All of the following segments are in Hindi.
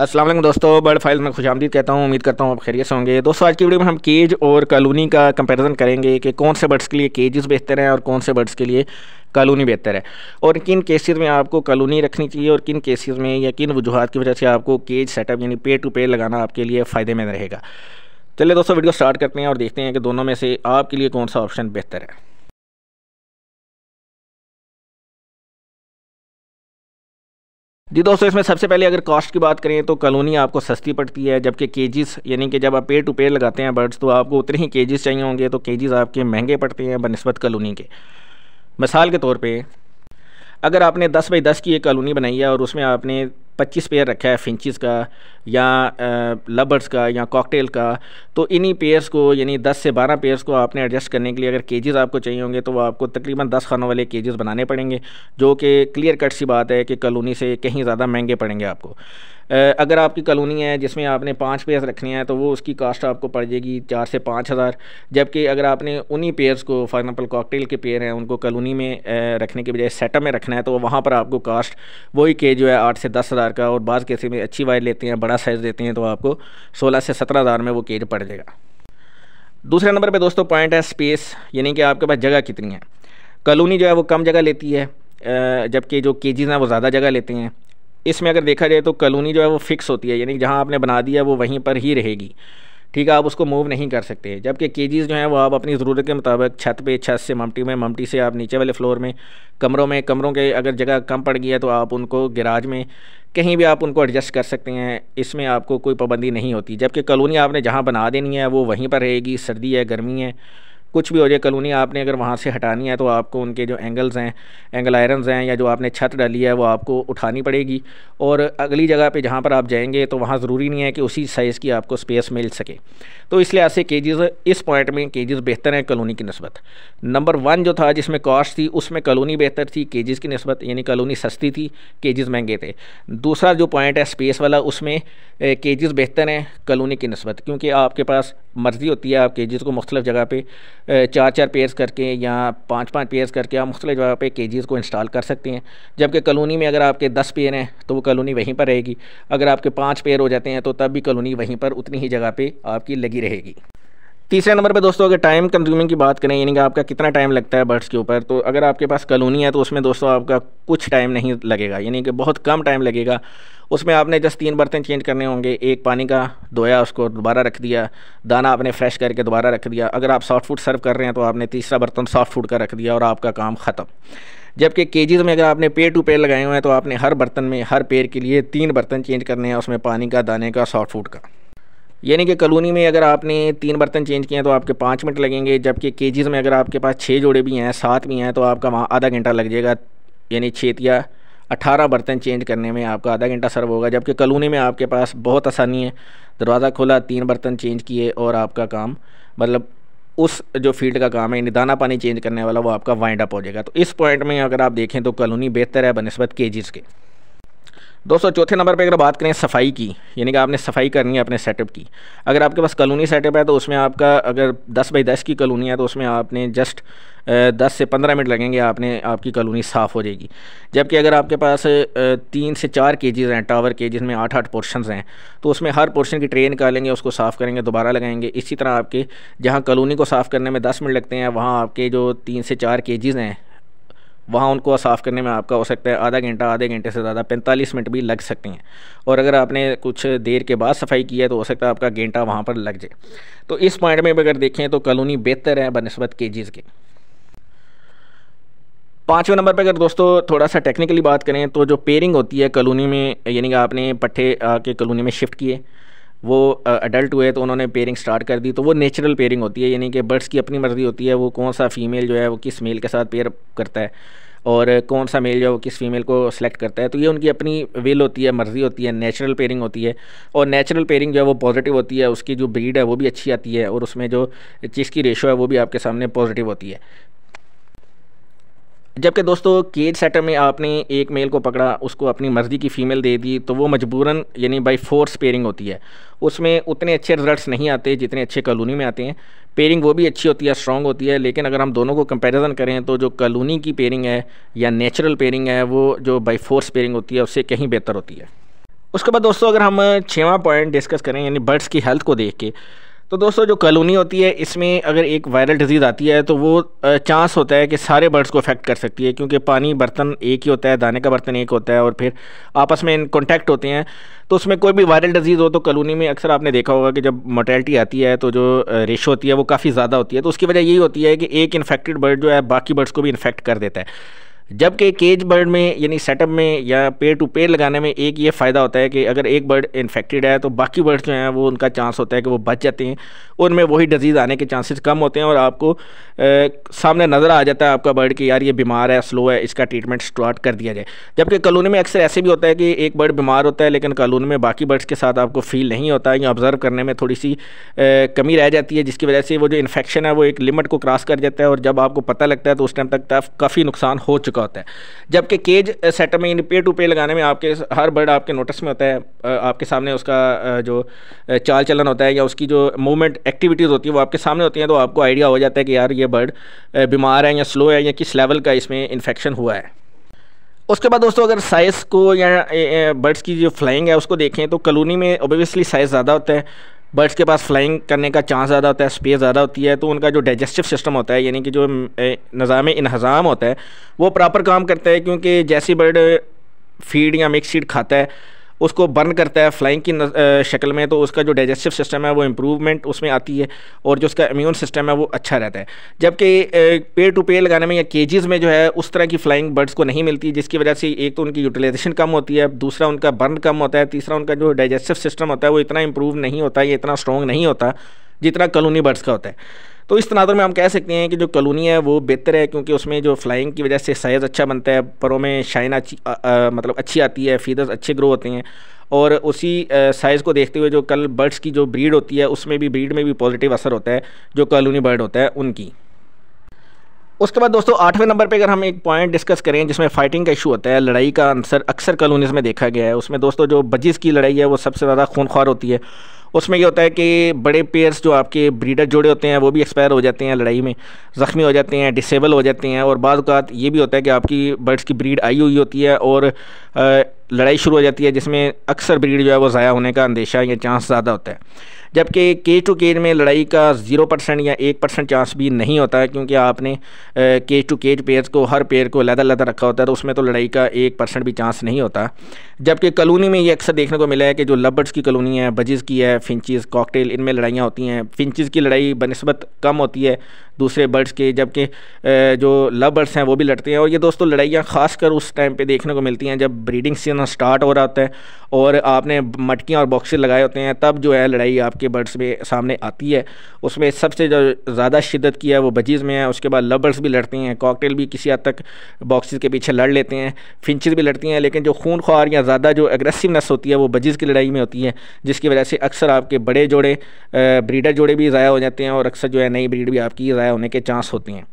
असलम दोस्तों बर्ड फाइल में खुश कहता हूँ उम्मीद करता हूँ आप खैरियत से होंगे दोस्तों आज की वीडियो में हम केज और कॉलोनी का कंपैरिजन करेंगे कि कौन से बर्ड्स के लिए केजेस बेहतर हैं और कौन से बर्ड्स के लिए कॉलोनी बेहतर है और किन केसेस में आपको कॉलोनी रखनी चाहिए और किन केसेस में या किन वजूहत की वजह से आपको केज सेटअप यानी पे टू पे लगाना आपके लिए फ़ायदेमंद रहेगा चलिए दोस्तों वीडियो स्टार्ट करते हैं और देखते हैं कि दोनों में से आपके लिए कौन सा ऑप्शन बेहतर है जी दोस्तों इसमें सबसे पहले अगर कॉस्ट की बात करें तो कॉलोनी आपको सस्ती पड़ती है जबकि केजीस यानी कि जब आप पेड़ टू पेड़ लगाते हैं बर्ड्स तो आपको उतने ही केजीस चाहिए होंगे तो केजीस आपके महंगे पड़ते हैं बनस्बत कलोनी के मिसाल के तौर पर अगर आपने दस बाई दस की एक कॉलोनी बनाई है और उसमें आपने पच्चीस पेयर रखा है फिंचिस का या लबर्स का या कॉकटेल का तो इन्हीं पेयर्स को यानी दस से बारह पेयर्स को आपने एडजस्ट करने के लिए अगर केजेस आपको चाहिए होंगे तो वो आपको तकरीबन दस खानों वाले केजेस बनाने पड़ेंगे जो कि क्लियर कट सी बात है कि कॉलोनी से कहीं ज़्यादा महंगे पड़ेंगे आपको अगर आपकी कॉलोनी है जिसमें आपने पाँच पेयर्स रखने हैं तो वो उसकी कास्ट आपको पड़ जाएगी चार से पाँच हज़ार जबकि अगर आपने उन्हीं पेयर्स को फॉर एग्जाम्पल कॉकटेल के पेयर हैं उनको कॉलोनी में रखने के बजाय सेटअप में रखना है तो वहाँ पर आपको कास्ट वही के जो है आठ से दस हज़ार का और बाद कैसे में अच्छी वायर लेते हैं बड़ा साइज़ देते हैं तो आपको सोलह से सत्रह हज़ार में वो केज पड़ जाएगा दूसरे नंबर पे दोस्तों पॉइंट है स्पेस यानी कि आपके पास जगह कितनी है कॉलोनी जो है वो कम जगह लेती है जबकि जो केजीज हैं वो ज़्यादा जगह लेते हैं इसमें अगर देखा जाए तो कलोनी जो है वो फिक्स होती है यानी जहाँ आपने बना दिया वो वहीं पर ही रहेगी ठीक है आप उसको मूव नहीं कर सकते जबकि केजीज़ जो हैं वो आप अपनी ज़रूरत के मुताबिक छत पे छत से ममटी में ममटी से आप नीचे वाले फ्लोर में कमरों में कमरों के अगर जगह कम पड़ गई है तो आप उनको गिराज में कहीं भी आप उनको एडजस्ट कर सकते हैं इसमें आपको कोई पाबंदी नहीं होती जबकि कॉलोनी आपने जहाँ बना देनी है वो वहीं पर रहेगी सर्दी है गर्मी है कुछ भी हो जाए कलोनी आपने अगर वहाँ से हटानी है तो आपको उनके जो एंगल्स हैं एंगल आयरन्स हैं या जो आपने छत डाली है वो आपको उठानी पड़ेगी और अगली जगह पे जहाँ पर आप जाएंगे तो वहाँ ज़रूरी नहीं है कि उसी साइज़ की आपको स्पेस मिल सके तो इस लिहाज से केजेस इस पॉइंट में केजेस बेहतर हैं कलोनी की नस्बत नंबर वन जो था जिसमें कॉस्ट थी उसमें कलोनी बेहतर थी केजेस की नस्बत यानी कलोनी सस्ती थी केजेस महंगे थे दूसरा जो पॉइंट है स्पेस वाला उसमें केजेस बेहतर हैं कलोनी की नस्बत क्योंकि आपके पास मर्ज़ी होती है आपके जिसको मुख्तलिफ़ जगह पे चार चार पेयर्स करके या पाँच पाँच पेयर्स करके आप मुख्तलिफ़ जगह पे केजीज़ को इंस्टॉल कर सकते हैं जबकि कलोनी में अगर आपके दस पेयर हैं तो वो कलोनी वहीं पर रहेगी अगर आपके पाँच पेयर हो जाते हैं तो तब भी कलोनी वहीं पर उतनी ही जगह पर आपकी लगी रहेगी तीसरे नंबर पे दोस्तों अगर टाइम कंज्यूमिंग की बात करें यानी कि आपका कितना टाइम लगता है बर्ड्स के ऊपर तो अगर आपके पास कलोनी है तो उसमें दोस्तों आपका कुछ टाइम नहीं लगेगा यानी कि बहुत कम टाइम लगेगा उसमें आपने जस्ट तीन बर्तन चेंज करने होंगे एक पानी का धोया उसको दोबारा रख दिया दाना आपने फ्रेश करके दोबारा रख दिया अगर आप सॉफ्ट फूड सर्व कर रहे हैं तो आपने तीसरा बर्तन सॉफ्ट फूड का रख दिया और आपका काम ख़त्म जबकि केजीज में अगर आपने पेड़ टू पेड़ लगाए हुए हैं तो आपने हर बर्तन में हर पेड़ के लिए तीन बर्तन चेंज करने हैं उसमें पानी का दाने का सॉफ्ट फूड का यानी कि कलोनी में अगर आपने तीन बर्तन चेंज किए हैं तो आपके पाँच मिनट लगेंगे जबकि केजीज़ में अगर आपके पास छः जोड़े भी हैं सात भी हैं तो आपका वहाँ आधा घंटा लग जाएगा यानी छेतिया अट्ठारह बर्तन चेंज करने में आपका आधा घंटा सर्व होगा जबकि कलोनी में आपके पास बहुत आसानी है दरवाज़ा खोला तीन बर्तन चेंज किए और आपका काम मतलब उस जो फील्ड का काम है यानी दाना पानी चेंज करने वाला वो आपका वाइंड अप हो जाएगा तो इस पॉइंट में अगर आप देखें तो कलोनी बेहतर है बनस्बत केजीज़ के दोस्तों चौथे नंबर पे अगर बात करें सफाई की यानी कि आपने सफाई करनी है अपने सेटअप की अगर आपके पास कलोनी सेटअप है तो उसमें आपका अगर 10 बाई 10 की कॉलोनी है तो उसमें आपने जस्ट 10 से 15 मिनट लगेंगे आपने आपकी कॉलोनी साफ़ हो जाएगी जबकि अगर आपके पास तीन से चार केजेज़ हैं टावर के जिसमें आठ आठ पोर्शन हैं तो उसमें हर पोर्शन की ट्रे निकालेंगे उसको साफ़ करेंगे दोबारा लगाएंगे इसी तरह आपके जहाँ कॉलोनी को साफ़ करने में दस मिनट लगते हैं वहाँ आपके जो तीन से चार केजेज़ हैं वहाँ उनको साफ़ करने में आपका हो सकता है आधा घंटा आधे घंटे से ज़्यादा पैंतालीस मिनट भी लग सकते हैं और अगर आपने कुछ देर के बाद सफाई की है तो हो सकता है आपका घंटा वहाँ पर लग जाए तो इस पॉइंट में अगर देखें तो कलोनी बेहतर है बनस्बत केजीज़ के पाँचवें नंबर पर अगर दोस्तों थोड़ा सा टेक्निकली बात करें तो जो पेयरिंग होती है कलोनी में यानी कि आपने पट्टे आके कलोनी में शिफ्ट किए वो अडल्ट हुए तो उन्होंने पेयरिंग स्टार्ट कर दी तो वो नेचुरल पेयरिंग होती है यानी कि बर्ड्स की अपनी मर्ज़ी होती है वो कौन सा फीमेल जो है वो किस मेल के साथ पेयर करता है और कौन सा मेल जो है वो किस फीमेल को सिलेक्ट करता है तो ये उनकी अपनी विल होती है मर्ज़ी होती है नेचुरल पेयरिंग होती है और नेचुरल पेयरिंग जो है वो पॉजिटिव होती है उसकी जो ब्रीड है वो भी अच्छी आती है और उसमें जो चीज़ की रेशो है वो भी आपके सामने पॉजिटिव होती है जबकि दोस्तों केज सेटर में आपने एक मेल को पकड़ा उसको अपनी मर्ज़ी की फ़ीमेल दे दी तो वो मजबूरन यानी बाई फोर्स पेयरिंग होती है उसमें उतने अच्छे रिजल्ट्स नहीं आते जितने अच्छे कलोनी में आते हैं पेयरिंग वो भी अच्छी होती है स्ट्रॉन्ग होती है लेकिन अगर हम दोनों को कंपैरिजन करें तो जो कलोनी की पेयरिंग है या नेचुरल पेयरिंग है वो जो बाई फोर्स पेयरिंग होती है उससे कहीं बेहतर होती है उसके बाद दोस्तों अगर हम छवा पॉइंट डिस्कस करें यानी बर्ड्स की हेल्थ को देख के तो दोस्तों जो कलोनी होती है इसमें अगर एक वायरल डिजीज़ आती है तो वो चांस होता है कि सारे बर्ड्स को अफेक्ट कर सकती है क्योंकि पानी बर्तन एक ही होता है दाने का बर्तन एक होता है और फिर आपस में इन कॉन्टैक्ट होते हैं तो उसमें कोई भी वायरल डिजीज़ हो तो कलोनी में अक्सर आपने देखा होगा कि जब मोटेलिटी आती है तो जो रेशो होती है वो काफ़ी ज़्यादा होती है तो उसकी वजह यही होती है कि एक इन्फेक्टेड बर्ड जो है बाकी बर्ड्स को भी इन्फेक्ट कर देता है जबकि केज बर्ड में यानी सेटअप में या पेड़ टू पेड़ लगाने में एक ये फ़ायदा होता है कि अगर एक बर्ड इन्फेक्टेड है तो बाकी बर्ड्स जो हैं वो उनका चांस होता है कि वो बच जाते हैं उनमें वही डिजीज़ आने के चांसेस कम होते हैं और आपको ए, सामने नज़र आ जाता है आपका बर्ड कि यार ये बीमार है स्लो है इसका ट्रीटमेंट स्टार्ट कर दिया जाए जबकि कॉलोनी में अक्सर ऐसे भी होता है कि एक बर्ड बीमार होता है लेकिन कॉलोनी में बाकी बर्ड्स के साथ आपको फील नहीं होता या ऑब्ज़र्व करने में थोड़ी सी कमी रह जाती है जिसकी वजह से वो जो इन्फेक्शन है वो एक लिमिट को क्रॉस कर जाता है और जब आपको पता लगता है तो उस टाइम तक काफ़ी नुकसान हो चुका का होता है जबकि केज सेटअप में पे टू पे लगाने में आपके हर बर्ड आपके नोटिस में होता है आपके सामने उसका जो चाल चलन होता है या उसकी जो मूवमेंट एक्टिविटीज़ होती है वो आपके सामने होती हैं तो आपको आइडिया हो जाता है कि यार ये बर्ड बीमार है या स्लो है या किस लेवल का इसमें इन्फेक्शन हुआ है उसके बाद दोस्तों अगर साइज़ को या बर्ड्स की जो फ्लाइंग है उसको देखें तो कलोनी में ओबियसली साइज़ ज़्यादा होता है बर्ड्स के पास फ्लाइंग करने का चांस ज़्यादा होता है स्पेस ज़्यादा होती है तो उनका जो डाइजेस्टिव सिस्टम होता है यानी कि जो निज़ाम इन्हज़ाम होता है वो प्रॉपर काम करता है क्योंकि जैसी बर्ड फीड या मिक्स फीड खाता है उसको बर्न करता है फ्लाइंग की शक्ल में तो उसका जो डाइजेस्टिव सिस्टम है वो इम्प्रूवमेंट उसमें आती है और जो उसका इम्यून सिस्टम है वो अच्छा रहता है जबकि पेड़ टू पेड़ लगाने में या केजेस में जो है उस तरह की फ्लाइंग बर्ड्स को नहीं मिलती जिसकी वजह से एक तो उनकी यूटिलाइजेशन कम होती है दूसरा उनका बर्न कम होता है तीसरा उनका जो डाइजेस्टिव सिस्टम होता है वो इतना इम्प्रूव नहीं होता या इतना स्ट्रॉन्ग नहीं होता जितना कलोनी बर्ड्स का होता है तो इस तनाजर तो में हम कह सकते हैं कि जो कॉलोनी है वो बेहतर है क्योंकि उसमें जो फ्लाइंग की वजह से साइज़ अच्छा बनता है परों में शाइन अच्छी मतलब अच्छी आती है फीदर्स अच्छे ग्रो होते हैं और उसी साइज़ को देखते हुए जो कल बर्ड्स की जो ब्रीड होती है उसमें भी ब्रीड में भी पॉजिटिव असर होता है जो कॉलोनी बर्ड होता है उनकी उसके बाद दोस्तों आठवें नंबर पे अगर हम एक पॉइंट डिस्कस करें जिसमें फाइटिंग का इशू होता है लड़ाई का आंसर अक्सर कॉलोनीज में देखा गया है उसमें दोस्तों जो बजिस की लड़ाई है वो सबसे ज़्यादा खूनख्वार होती है उसमें ये होता है कि बड़े पेयर्स जो आपके ब्रीडर जोड़े होते हैं वो भी एक्सपायर हो जाते हैं लड़ाई में ज़ख्मी हो जाते हैं डिसेबल हो जाते हैं और अवत ये भी होता है कि आपकी बर्ड्स की ब्रीड आई हुई होती है और लड़ाई शुरू हो जाती है जिसमें अक्सर ब्रीड जो है वो ज़ाया होने का अंदेशा या चांस ज़्यादा होता है जबकि केज टू केज में लड़ाई का ज़ीरो परसेंट या एक परसेंट चांस भी नहीं होता है क्योंकि आपने केज टू केज पेयर्स को हर पेयर को लहदा लहदा रखा होता है तो उसमें तो लड़ाई का एक परसेंट भी चांस नहीं होता जबकि कलोनी में ये अक्सर देखने को मिला है कि जो लबर्ड्स की कलोनी है बजिज़ की है फिंचज़ कॉकटेल इनमें लड़ाइयाँ होती हैं फिंचज़ की लड़ाई बनस्बत कम होती है दूसरे बर्ड्स के जबकि जो लव बर्ड्स हैं वो भी लड़ते हैं और ये दोस्तों लड़ाइयाँ खासकर उस टाइम पे देखने को मिलती हैं जब ब्रीडिंग सीजन स्टार्ट हो रहा होता है और आपने मटकियाँ और बॉक्सेस लगाए होते हैं तब जो है लड़ाई आपके बर्ड्स में सामने आती है उसमें सबसे जो ज़्यादा शिदत की है वो बजीज़ में है उसके बाद लव बर्ड्स भी लड़ते हैं कॉकटेल भी किसी हद तक बॉक्सेस के पीछे लड़ लेते हैं फिंचज भी लड़ती हैं लेकिन जो खून ख्वार या ज़्यादा जो एग्रेसिवनेस होती है वो बजीज़ की लड़ाई में होती है जिसकी वजह से अक्सर आपके बड़े जोड़े ब्रीडर जोड़े भी ज़ाया हो जाते हैं और अक्सर जो है नई ब्रीड भी आपकी ज़ाया लड़ाई होने के चांस होती हैं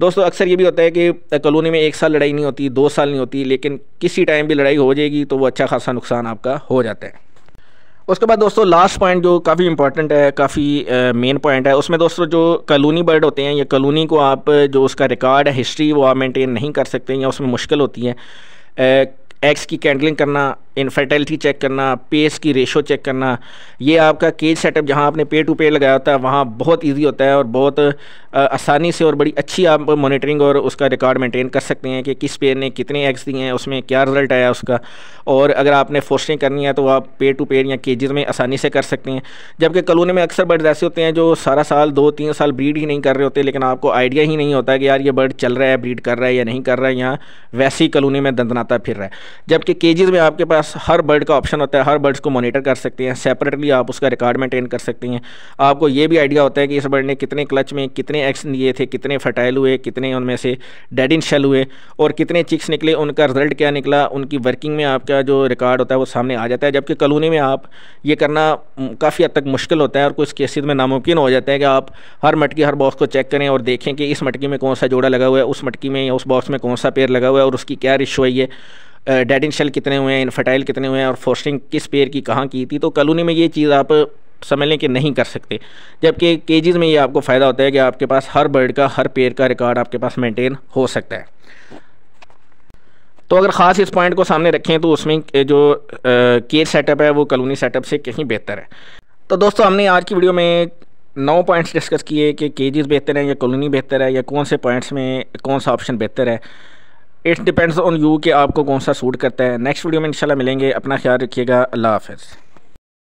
दोस्तों अक्सर ये भी होता है कि कॉलोनी में एक साल लड़ाई नहीं होती दो साल नहीं होती लेकिन किसी टाइम भी लड़ाई हो जाएगी तो वो अच्छा खासा नुकसान आपका हो जाता है उसके बाद दोस्तों लास्ट पॉइंट जो काफ़ी इंपॉर्टेंट है काफ़ी मेन पॉइंट है उसमें दोस्तों जो कलोनी बर्ड होते हैं या कलोनी को आप जो उसका रिकॉर्ड है हिस्ट्री वो आप मेंटेन नहीं कर सकते या उसमें मुश्किल होती है एग्स की कैंडलिंग करना इनफर्टिलिटी चेक करना पेस की रेशो चेक करना ये आपका केज सेटअप जहाँ आपने पे टू पे लगाया होता है वहाँ बहुत इजी होता है और बहुत आसानी से और बड़ी अच्छी आप मॉनिटरिंग और उसका रिकॉर्ड मेंटेन कर सकते हैं कि किस पेयर ने कितने एग्स दिए हैं उसमें क्या रिजल्ट आया उसका और अगर आपने फोर्सिंग करनी है तो आप पे टू पेयर या केजेज में आसानी से कर सकते हैं जबकि कलोनी में अक्सर बर्ड्स ऐसे होते हैं जो सारा साल दो तीन साल ब्रीड ही नहीं कर रहे होते लेकिन आपको आइडिया ही नहीं होता कि यार ये बर्ड चल रहा है ब्रीड कर रहा है या नहीं कर रहा है या वैसे ही कलोनी में दंदनाता फिर रहा है जबकि केजेस में आपके पास हर बर्ड का ऑप्शन होता है हर बर्ड्स को मॉनिटर कर सकते हैं सेपरेटली आप उसका रिकॉर्ड मेंटेन कर सकते हैं आपको ये भी आइडिया होता है कि इस बर्ड ने कितने क्लच में कितने एक्स लिए थे कितने फर्टाइल हुए कितने उनमें से डेड इन शेल हुए और कितने चिक्स निकले उनका रिजल्ट क्या निकला उनकी वर्किंग में आपका जो रिकॉर्ड होता है वो सामने आ जाता है जबकि कलोनी में आप ये करना काफ़ी हद तक मुश्किल होता है और कुछ केसेज में नामुमकिन हो जाता है कि आप हर मटकी हर बॉक्स को चेक करें और देखें कि इस मटकी में कौन सा जोड़ा लगा हुआ है उस मटकी में या उस बॉक्स में कौन सा पेड़ लगा हुआ है और उसकी क्या रिशो है डेड इन शेल कितने हुए हैं इनफर्टाइल कितने हुए हैं और फोस्टिंग किस पेयर की कहाँ की थी तो कलोनी में ये चीज़ आप समझ लें कि नहीं कर सकते जबकि केजेस में ये आपको फ़ायदा होता है कि आपके पास हर बर्ड का हर पेयर का रिकॉर्ड आपके पास मेंटेन हो सकता है तो अगर ख़ास इस पॉइंट को सामने रखें तो उसमें जो केयर सेटअप है वो कलोनी सेटअप से कहीं बेहतर है तो दोस्तों हमने आज की वीडियो में नौ पॉइंट्स डिस्कस किए कि केजेस बेहतर हैं या कॉलोनी बेहतर है या कौन से पॉइंट्स में कौन सा ऑप्शन बेहतर है इट्स डिपेंड्स ऑन यू कि आपको कौन सा सूट करता है नेक्स्ट वीडियो में इंशाल्लाह मिलेंगे अपना ख्याल रखिएगा अल्लाह हाफिज़